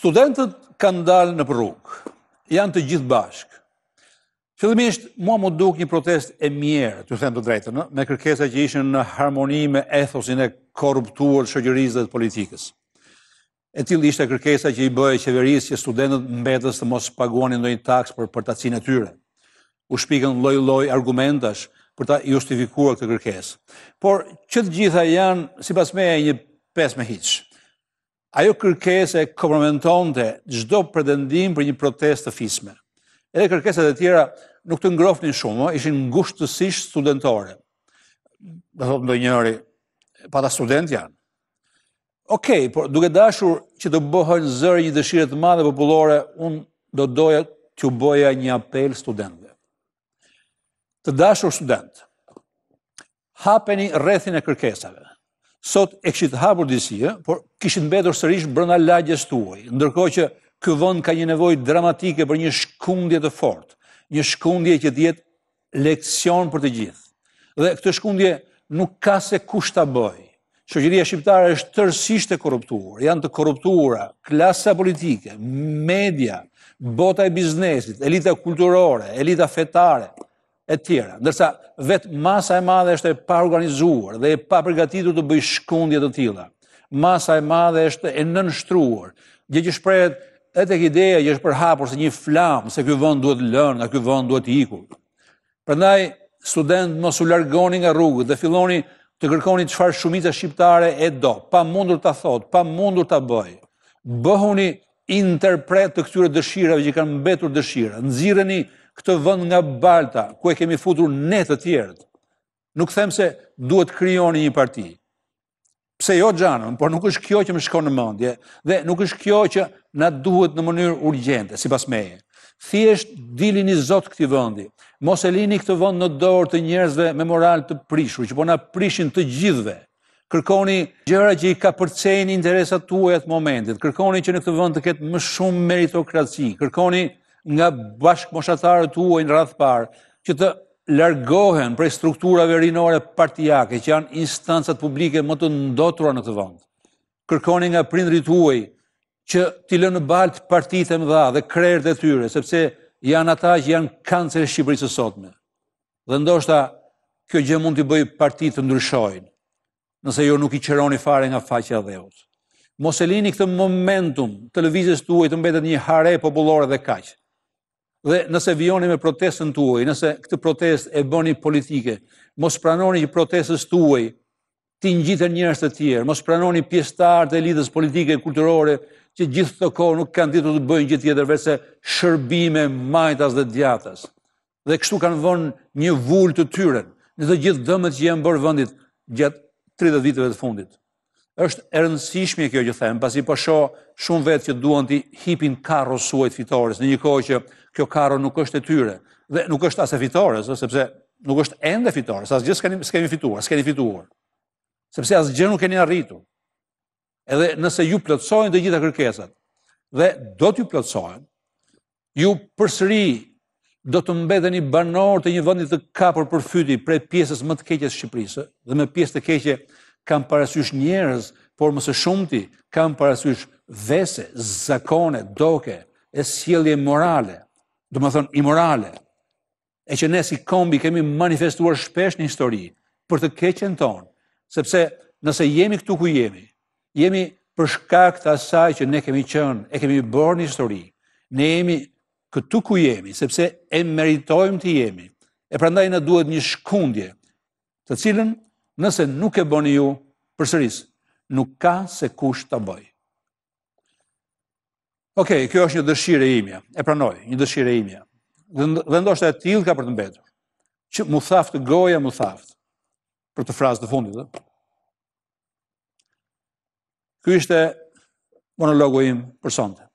Studentët kanë dalë në rrugë, janë të gjithë bashkë. Fillimisht, mua më duk një protest e mjerë, të them të drejtën, me kërkesa që ishën në harmoni me ethosin e korruptuar shëgjërizë dhe të politikës. E tilë ishte kërkesa që i bëjë qeverisë që studentët mbetës të mos paguani ndonjë taks për për e tyre. U shpikën loj-loj argumentash për ta justifikuar këtë kërkesë. Por, që të gjitha janë, si pas me e një pes me hiqë ajo kërkesë e komplementonte çdo pretendim për një protestë të fisme. Edhe kërkesat e tjera nuk të ngrofni shumë, ishin ngushtësisht studentore. Do thotë ndonjëri, pa ta student janë. Okej, por duke dashur që të bëhën zërë një dëshire të madhe popullore, unë do doja të ju bëja një apel studentëve. Të dashur student, hapeni rrethin e kërkesave sot e kishit hapur disi, por kishit mbetur sërish brënda lagjes tuaj, ndërko që kë ka një nevoj dramatike për një shkundje të fort, një shkundje që djetë leksion për të gjithë. Dhe këtë shkundje nuk ka se kusht të bëj. Shëgjëria shqiptare është tërsisht e korruptuar, janë të korruptuara, klasa politike, media, bota e biznesit, elita kulturore, elita fetare, e tjera. Ndërsa vetë masa e madhe është e pa organizuar dhe e pa përgatitur të bëj shkundje të tilla. Masa e madhe është e nënshtruar. Gjë që shprehet e tek ideja që është përhapur se një flam, se ky vend duhet lënë, nga ky vend duhet të ikur. Prandaj student mos u largoni nga rrugët dhe filloni të kërkoni çfarë shumica shqiptare e do, pa mundur ta thot, pa mundur ta bëj. Bëhuni interpret të këtyre dëshirave që kanë mbetur dëshira. Nxirreni këtë vënd nga balta, ku e kemi futur ne të tjerët, nuk them se duhet kryoni një parti. Pse jo gjanëm, por nuk është kjo që më shkonë në mëndje, dhe nuk është kjo që na duhet në mënyrë urgjente, si pas meje. Thjesht dilin i zotë këti vëndi, mos e lini këtë vënd në dorë të njerëzve me moral të prishu, që po na prishin të gjithve, kërkoni gjëra që i ka përcejnë interesat të atë momentit, kërkoni që në këtë vënd të ketë më shumë meritokraci, kërkoni nga bashkëmoshatarët uaj në radhë parë, që të largohen prej strukturave rinore partijake, që janë instancat publike më të ndotura në këtë vënd. Kërkoni nga prindrit uaj që t'i lënë në balt partit e dha dhe krejrët e tyre, sepse janë ata që janë kancer Shqipërisë sotme. Dhe ndoshta, kjo gjë mund t'i bëjë partit të ndryshojnë, nëse jo nuk i qëroni fare nga faqja dhe Mos e lini këtë momentum televizës tuaj të mbetet një hare popullore dhe kaqë. Dhe nëse vioni me protestën të uaj, nëse këtë protest e bëni politike, mos pranoni që protestës të uaj, ti ngjiten njerëz njërës të tjerë, mos pranoni pjesëtar të elitës politike e kulturore, që gjithë të kohë nuk kanë ditë të bëjnë gjithë tjetër vese shërbime majtas dhe djatas. Dhe kështu kanë vënë një vull të tyren, në të gjithë dëmët që jenë bërë vëndit gjatë 30 viteve të fundit. Êshtë erëndësishmi e kjo që them, pasi po shoh shumë vetë që duan të hipin karo suajt fitores, në një kohë që kjo karo nuk është e tyre, dhe nuk është asë fitores, sepse nuk është ende fitores, asë gjithë s'kemi fituar, s'kemi fituar, sepse asë gjithë nuk keni arritu. Edhe nëse ju plëtsojnë të gjitha kërkesat, dhe do t'ju plëtsojnë, ju përsëri do të mbeten një banor të një vëndit të kapur për fyti prej pjesës më të keqes Shqipërisë, dhe me pjesë të keqe kam parasysh njerës, por mëse shumëti kam parasysh vese, zakone, doke, e sjellje morale, do më thonë imorale, e që ne si kombi kemi manifestuar shpesh në histori, për të keqen tonë, sepse nëse jemi këtu ku jemi, jemi për shkak të asaj që ne kemi qënë, e kemi bërë një histori, ne jemi këtu ku jemi, sepse e meritojmë të jemi, e prandaj në duhet një shkundje, të cilën nëse nuk e bëni ju, për nuk ka se kush të bëjë. Ok, kjo është një dëshirë e imja, e pranoj, një dëshirë e imja. Dhe ndoshtë e tilë ka për të mbetur. Që mu thaftë, goja mu thaftë, për të frazë të fundit dhe. Kjo ishte monologu im për sonde.